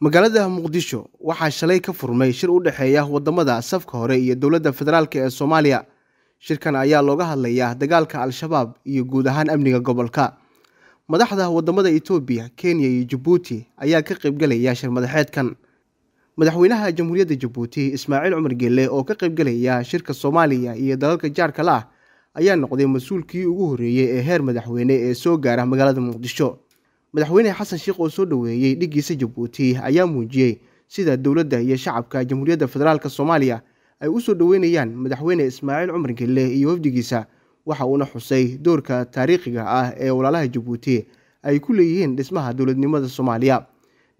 magaalada muqdisho waxaa shalay ka furmay shir u dhexeeya wadamada safka hore iyo dowladda federaalk ee soomaaliya shirkan ayaa looga hadlayaa dagaalka al-shabaab iyo guud ahaan amniga gobolka madaxda wadamada etoobiya kenya iyo jabuuti ayaa ka qaybgalaya shir madaxeedkan madaxweynaha jamhuuriyadda jabuuti ismaaciil cumar geelle oo ka qaybgalaya shirka soomaaliya iyo dalalka jaarka la ah ayaa noqday mas-uulkii ugu horreeyey ee heer madaxweyne ee soo gaara magaalada muqdisho madaxweyne xasan sheekh oo soo dhoweeyey dhiggiisa jabuuti ayaa muujiyey sida dowladda iyo shacabka jamhuuriyadda federaalk soomaaliya ay u soo dhoweynayaan madaxweyne ismaaciil cumar gelle iyo wafdigiisa waxa uuna xusay doorka taariikhiga ah ee walaalaha jabuuti ay ku leeyihiin dhismaha dowladnimada soomaaliya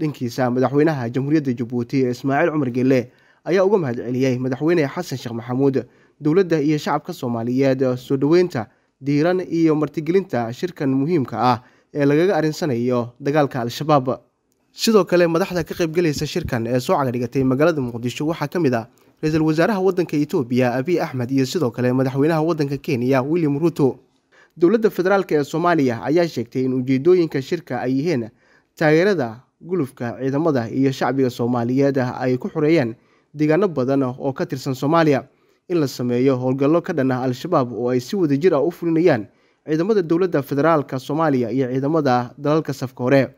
dhankiisa madaxweynaha jamhuuriyadda jabuuti ismaaciil cumar gelle ayaa uga mahad celiyey madaxweyne xasan sheekh maxamuud dowladda iyo shacabka soomaaliyeed soo dhoweynta diiran iyo martigelinta shirkan muhiimka ah ee lagaga arinsanayo dagaalka al-shabaab sidoo kale madaxda ka qayb galaysa shirkan ee soo cagadhigatay magaalada muqdisho waxaa ka mid a ah ra-iisul wasaaraha waddanka etoobiya abiy axmed iyo sidoo kale madaxweynaha waddanka kenya william ruto dowladda federaalk ee soomaaliya ayaa sheegtay in ujeedooyinka shirka ay yihiin taageerada gulufka ciidamada iyo shacbiga soomaaliyeed ay ku xoreeyeen deegaano badan oo ka tirsan soomaaliya in la sameeyo howlgallo ka dhan ah al-shabaab oo ay si wada jir ah u fulinayaan ciidamada dowladda federaalka soomaaliya iyo ciidamada dalalka safka hore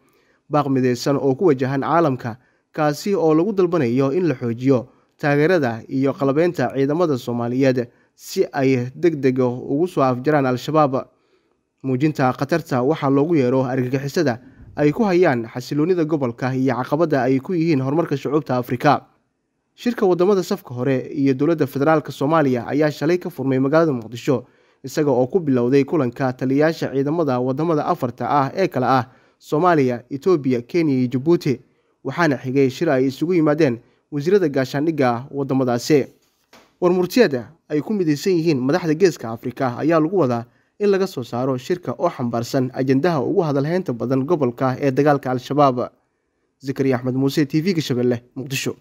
baaq midaysan oo ku wajahan caalamka kaasi oo lagu dalbanayo in la xoojiyo taageerada iyo qalabeynta ciidamada soomaaliyeed si ay deg deg ugu soo afjaraan al-shabaab muujinta khatarta waxaa loogu yeero argagixisada ay ku hayaan xasiloonida gobolka iyo caqabada ay ku yihiin horumarka shucuubta afrika shirka waddamada safka hore iyo dowladda federaalk soomaaliya ayaa shalay ka furmay magaalada muqdisho isaga oo ku bilowday kulanka taliyayaasha ciidamada waddamada afarta ah ee kale ah soomaaliya etoobiya kenya iyo jabuuti waxaana xigay shir ay isugu yimaadeen wasiirada gaashaandhigga waddamadaasi warmurtiyada ay ku midaysan yihiin madaxda geeska afrika ayaa lagu wadaa in laga soo saaro shirka oo xambaarsan ajendaha ugu hadalhaynta badan gobolka ee dagaalka al-shabaab zakariya axmed muuse t v-ga shabeelle muqdisho